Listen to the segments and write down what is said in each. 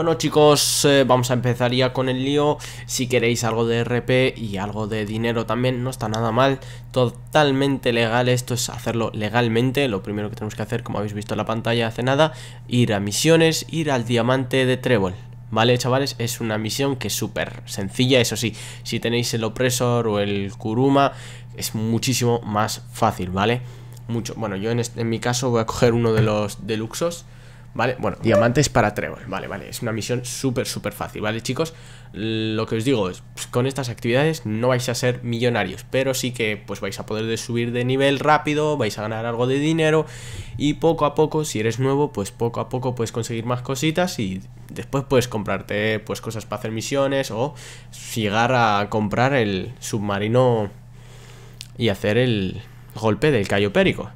Bueno chicos, eh, vamos a empezar ya con el lío. Si queréis algo de RP y algo de dinero también, no está nada mal. Totalmente legal, esto es hacerlo legalmente. Lo primero que tenemos que hacer, como habéis visto en la pantalla hace nada, ir a misiones, ir al diamante de trébol. ¿Vale, chavales? Es una misión que es súper sencilla, eso sí, si tenéis el opresor o el kuruma, es muchísimo más fácil, ¿vale? Mucho, bueno, yo en, este, en mi caso voy a coger uno de los deluxos. ¿Vale? Bueno, diamantes para Trevor, vale, vale Es una misión súper, súper fácil, ¿vale, chicos? Lo que os digo es, pues, con estas actividades no vais a ser millonarios Pero sí que, pues vais a poder subir de nivel rápido Vais a ganar algo de dinero Y poco a poco, si eres nuevo, pues poco a poco puedes conseguir más cositas Y después puedes comprarte, pues cosas para hacer misiones O llegar a comprar el submarino y hacer el golpe del Cayo Périco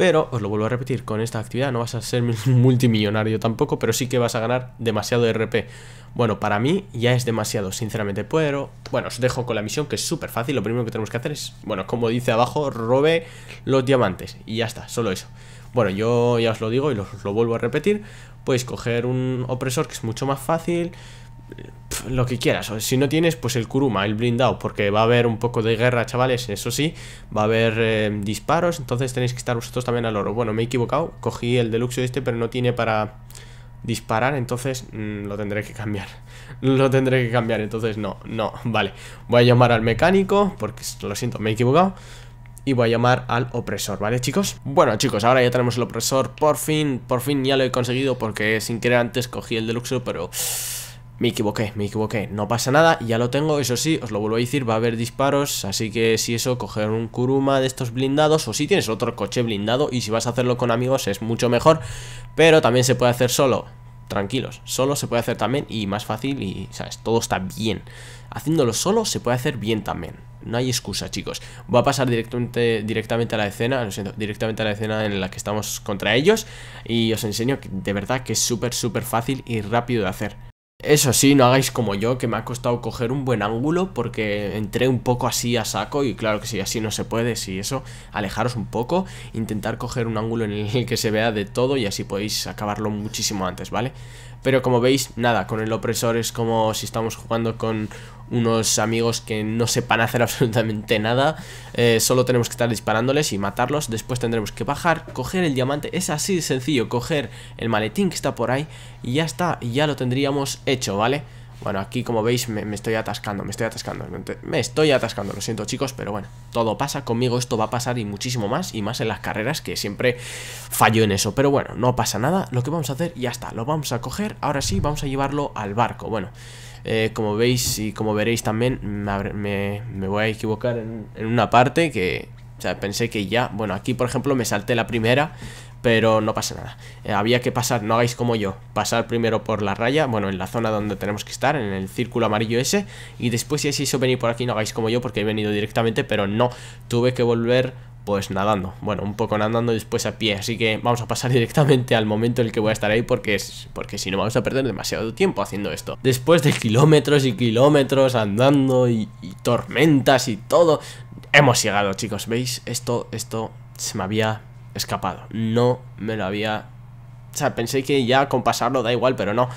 pero, os lo vuelvo a repetir, con esta actividad no vas a ser multimillonario tampoco, pero sí que vas a ganar demasiado RP. Bueno, para mí ya es demasiado, sinceramente, pero bueno, os dejo con la misión que es súper fácil, lo primero que tenemos que hacer es, bueno, como dice abajo, robe los diamantes y ya está, solo eso. Bueno, yo ya os lo digo y os lo vuelvo a repetir, podéis coger un opresor que es mucho más fácil, lo que quieras. si no tienes, pues el Kuruma, el blindado, porque va a haber un poco de guerra, chavales, eso sí. Va a haber eh, disparos, entonces tenéis que estar vosotros también al oro. Bueno, me he equivocado, cogí el deluxe este, pero no tiene para disparar, entonces mm, lo tendré que cambiar. Lo tendré que cambiar, entonces no, no, vale. Voy a llamar al mecánico, porque lo siento, me he equivocado y voy a llamar al opresor, ¿vale chicos? Bueno chicos, ahora ya tenemos el opresor, por fin, por fin ya lo he conseguido porque sin querer antes cogí el deluxe, pero me equivoqué, me equivoqué, no pasa nada, ya lo tengo, eso sí, os lo vuelvo a decir, va a haber disparos, así que si eso, coger un Kuruma de estos blindados, o si tienes otro coche blindado, y si vas a hacerlo con amigos es mucho mejor, pero también se puede hacer solo, tranquilos, solo se puede hacer también, y más fácil, y sabes, todo está bien. Haciéndolo solo se puede hacer bien también, no hay excusa chicos. Voy a pasar directamente, directamente a la escena, directamente a la escena en la que estamos contra ellos, y os enseño que de verdad que es súper, súper fácil y rápido de hacer. Eso sí, no hagáis como yo, que me ha costado coger un buen ángulo porque entré un poco así a saco y claro que si sí, así no se puede, si eso, alejaros un poco, intentar coger un ángulo en el que se vea de todo y así podéis acabarlo muchísimo antes, ¿vale? Pero como veis, nada, con el opresor es como si estamos jugando con unos amigos que no sepan hacer absolutamente nada. Eh, solo tenemos que estar disparándoles y matarlos. Después tendremos que bajar, coger el diamante. Es así de sencillo, coger el maletín que está por ahí y ya está. ya lo tendríamos hecho, ¿vale? Bueno, aquí como veis me, me estoy atascando, me estoy atascando, me estoy atascando, lo siento chicos, pero bueno, todo pasa conmigo, esto va a pasar y muchísimo más, y más en las carreras que siempre fallo en eso, pero bueno, no pasa nada, lo que vamos a hacer ya está, lo vamos a coger, ahora sí vamos a llevarlo al barco, bueno... Eh, como veis y como veréis también, me, voy a equivocar en, una parte que... pensé que ya... Bueno, aquí por ejemplo me salté la primera, pero no pasa nada. Eh, había que pasar, no hagáis como yo, pasar primero por la raya, bueno, en la zona donde tenemos que estar, en el círculo amarillo ese, y después si es eso venir por aquí, no hagáis como yo, porque he venido directamente, pero no, tuve que volver pues nadando, bueno, un poco nadando y después a pie, así que vamos a pasar directamente al momento en el que voy a estar ahí porque, es, porque si no vamos a perder demasiado tiempo haciendo esto. Después de kilómetros y kilómetros andando y, y tormentas y todo, hemos llegado chicos, ¿veis? Esto, esto se me había escapado, no me lo había... O sea, pensé que ya con pasarlo da igual, pero no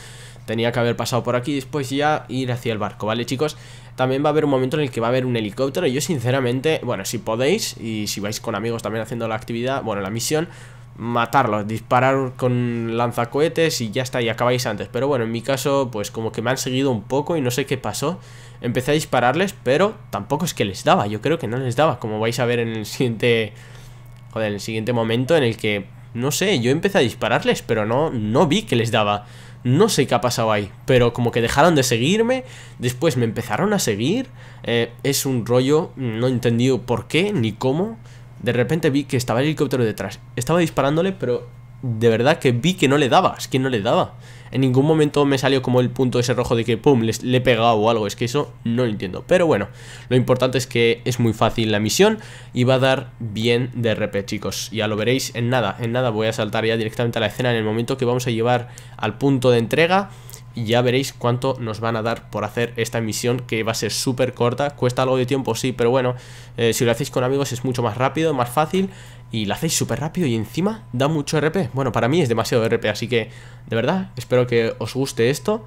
tenía que haber pasado por aquí y después ya ir hacia el barco, ¿vale chicos? También va a haber un momento en el que va a haber un helicóptero y yo sinceramente, bueno, si podéis y si vais con amigos también haciendo la actividad, bueno, la misión, matarlos, disparar con lanzacohetes y ya está, y acabáis antes. Pero bueno, en mi caso, pues como que me han seguido un poco y no sé qué pasó. Empecé a dispararles, pero tampoco es que les daba, yo creo que no les daba, como vais a ver en el siguiente... Joder, en el siguiente momento en el que... No sé, yo empecé a dispararles, pero no, no vi que les daba. No sé qué ha pasado ahí, pero como que dejaron de seguirme, después me empezaron a seguir. Eh, es un rollo, mm, no he entendido por qué ni cómo. De repente vi que estaba el helicóptero detrás. Estaba disparándole, pero de verdad que vi que no le daba, es que no le daba. En ningún momento me salió como el punto ese rojo de que pum, le, he pegado o algo, es que eso no lo entiendo. Pero bueno, lo importante es que es muy fácil la misión y va a dar bien de RP, chicos. Ya lo veréis en nada, en nada voy a saltar ya directamente a la escena en el momento que vamos a llevar al punto de entrega y ya veréis cuánto nos van a dar por hacer esta misión que va a ser súper corta, cuesta algo de tiempo sí, pero bueno, eh, si lo hacéis con amigos es mucho más rápido, más fácil y la hacéis súper rápido y encima da mucho RP, bueno para mí es demasiado RP, así que de verdad espero que os guste esto.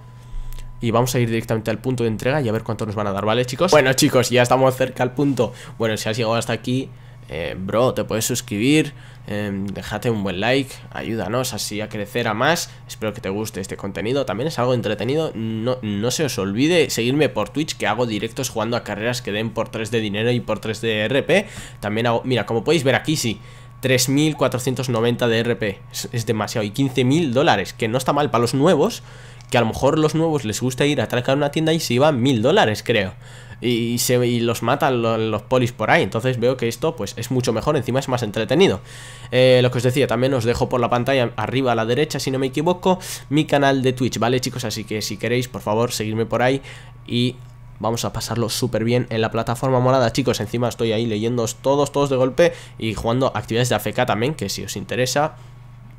Y vamos a ir directamente al punto de entrega y a ver cuánto nos van a dar, ¿vale chicos? Bueno chicos, ya estamos cerca al punto Bueno, si has llegado hasta aquí, eh, bro, te puedes suscribir, eh, déjate un buen like, ayúdanos así a crecer a más. Espero que te guste este contenido, también es algo entretenido. No, no se os olvide seguirme por Twitch, que hago directos jugando a carreras que den por 3 de dinero y por 3 de RP. También hago, mira, como podéis ver aquí, sí. 3.490 de RP. Es, demasiado. Y 15.000 dólares, que no está mal para los nuevos. Que a lo mejor los nuevos les gusta ir a atracar una tienda y se iban 1.000 dólares, creo. Y, se, los matan los, polis por ahí. Entonces veo que esto pues es mucho mejor, encima es más entretenido. Eh, lo que os decía, también os dejo por la pantalla arriba a la derecha, si no me equivoco, mi canal de Twitch, ¿vale chicos? Así que si queréis, por favor, seguidme por ahí y vamos a pasarlo súper bien en la plataforma morada, chicos. Encima estoy ahí leyéndoos todos, todos de golpe y jugando actividades de AFK también, que si os interesa...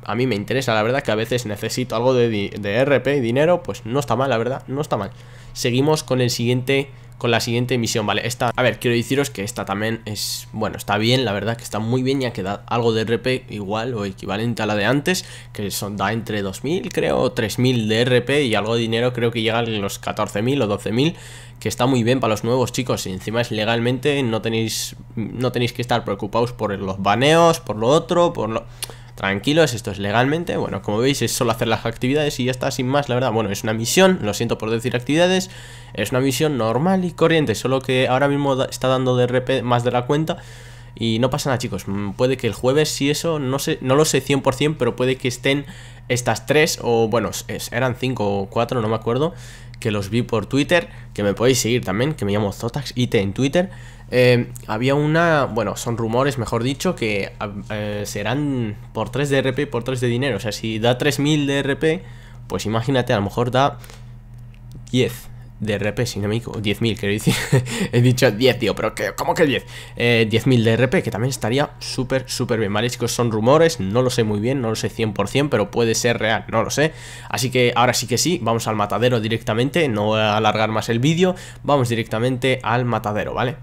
A mí me interesa, la verdad, que a veces necesito algo de, de RP y dinero, pues no está mal, la verdad, no está mal. Seguimos con el siguiente con la siguiente misión, ¿vale? Esta, a ver, quiero deciros que esta también es, bueno, está bien, la verdad que está muy bien, ya que da algo de RP igual o equivalente a la de antes, que son, da entre 2.000, creo, 3.000 de RP y algo de dinero, creo que llega a los 14.000 o 12.000, que está muy bien para los nuevos chicos, y encima es legalmente, no tenéis, no tenéis que estar preocupados por los baneos, por lo otro, por lo tranquilos, esto es legalmente, bueno, como veis es solo hacer las actividades y ya está, sin más, la verdad, bueno, es una misión, lo siento por decir actividades, es una misión normal y corriente, solo que ahora mismo está dando de RP más de la cuenta, y no pasa nada, chicos. Mm, puede que el jueves, si eso, no sé, no lo sé 100%, pero puede que estén estas tres, o bueno, eran cinco o cuatro, no me acuerdo, que los vi por Twitter, que me podéis seguir también, que me llamo Zotax IT en Twitter. Em, había una, bueno, son rumores, mejor dicho, que eh, serán por 3 de RP y por 3 de dinero. O sea, si da 3000 de RP, pues imagínate, a lo mejor da 10 de RP, si 10.000, quiero decir, he dicho 10, tío, pero que, ¿cómo que 10? 10.000 eh, de RP, que también estaría súper, súper bien, ¿vale, chicos? Son rumores, no lo sé muy bien, no lo sé 100%, pero puede ser real, no lo sé. Así que ahora sí que sí, vamos al matadero directamente, no voy a alargar más el vídeo, vamos directamente al matadero, ¿vale?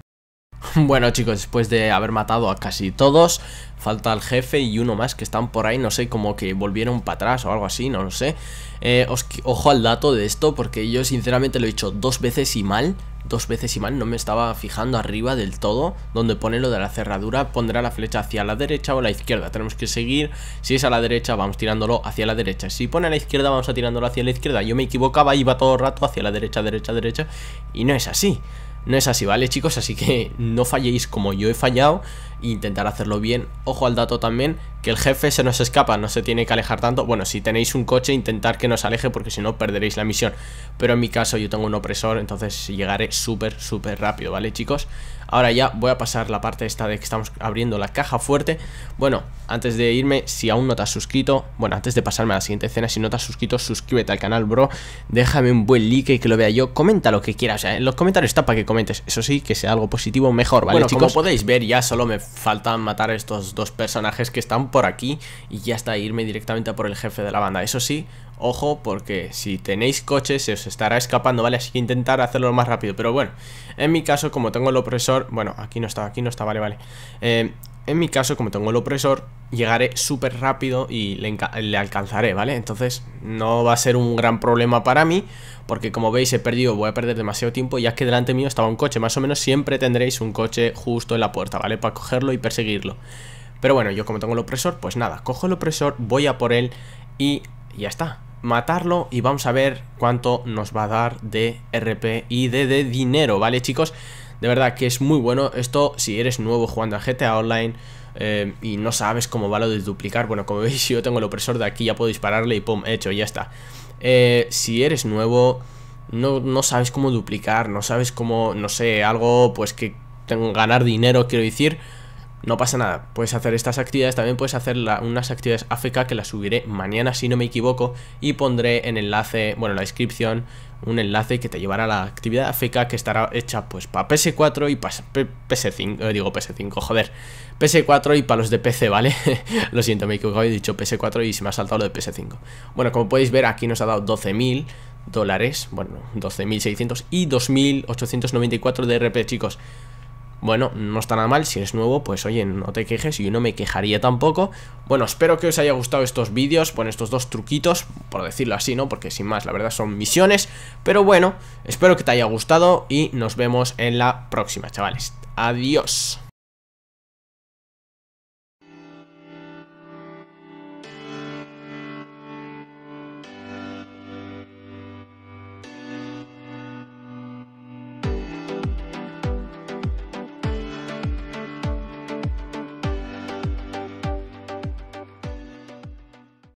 Bueno chicos, después de haber matado a casi todos, falta el jefe y uno más que están por ahí, no sé, como que volvieron para atrás o algo así, no lo sé. Eh, ojo al dato de esto porque yo sinceramente lo he hecho dos veces y mal, dos veces y mal, no me estaba fijando arriba del todo, donde pone lo de la cerradura, pondrá la flecha hacia la derecha o la izquierda, tenemos que seguir, si es a la derecha vamos tirándolo hacia la derecha, si pone a la izquierda vamos a tirándolo hacia la izquierda, yo me equivocaba, iba todo el rato hacia la derecha, derecha, derecha, y no es así no es así, ¿vale, chicos? Así que no falléis como yo he fallado e intentar hacerlo bien. Ojo al dato también, que el jefe se nos escapa, no se tiene que alejar tanto. Bueno, si tenéis un coche, intentar que nos aleje porque si no perderéis la misión. Pero en mi caso yo tengo un opresor, entonces llegaré súper, súper rápido, ¿vale, chicos? Ahora ya voy a pasar la parte esta de que estamos abriendo la caja fuerte. Bueno, antes de irme, si aún no te has suscrito, bueno, antes de pasarme a la siguiente escena, si no te has suscrito, suscríbete al canal, bro. Déjame un buen like y que lo vea yo. Comenta lo que quieras, o sea, en los comentarios está para que comentes eso sí, que sea algo positivo, mejor, ¿vale, bueno, Como podéis ver, ya solo me faltan matar estos dos personajes que están por aquí y ya está, irme directamente a por el jefe de la banda. Eso sí, ojo, porque si tenéis coches se os estará escapando, ¿vale? Así que intentar hacerlo más rápido. Pero bueno, en mi caso, como tengo el opresor... Bueno, aquí no está, aquí no está, vale, vale. Eh, en mi caso, como tengo el opresor, llegaré súper rápido y le, alcanzaré, ¿vale? Entonces no va a ser un gran problema para mí, porque como veis he perdido, voy a perder demasiado tiempo, ya que delante mío estaba un coche, más o menos siempre tendréis un coche justo en la puerta, ¿vale? Para cogerlo y perseguirlo. Pero bueno, yo como tengo el opresor, pues nada, cojo el opresor, voy a por él y ya está. Matarlo y vamos a ver cuánto nos va a dar de RP y de dinero, ¿vale chicos? de verdad que es muy bueno. Esto si eres nuevo jugando a GTA Online eh, y no sabes cómo va lo de duplicar, bueno, como veis yo tengo el opresor de aquí, ya puedo dispararle y pum, hecho, ya está. Eh, si eres nuevo, no, no sabes cómo duplicar, no sabes cómo, no sé, algo pues que ganar dinero, quiero decir no pasa nada, puedes hacer estas actividades, también puedes hacer unas actividades AFK que las subiré mañana si no me equivoco y pondré en enlace, bueno, en la descripción un enlace que te llevará a la actividad AFK que estará hecha pues para PS4 y para PS5, eh, digo PS5, joder, PS4 y para los de PC, ¿vale? lo siento, me he equivocado, he dicho PS4 y se me ha saltado lo de PS5. Bueno, como podéis ver aquí nos ha dado 12.000 dólares, bueno, 12.600 y 2.894 de RP, chicos bueno, no está nada mal, si es nuevo, pues oye, no te quejes, yo no me quejaría tampoco. Bueno, espero que os haya gustado estos vídeos, bueno, estos dos truquitos, por decirlo así, ¿no? Porque sin más, la verdad son misiones, pero bueno, espero que te haya gustado y nos vemos en la próxima, chavales. Adiós.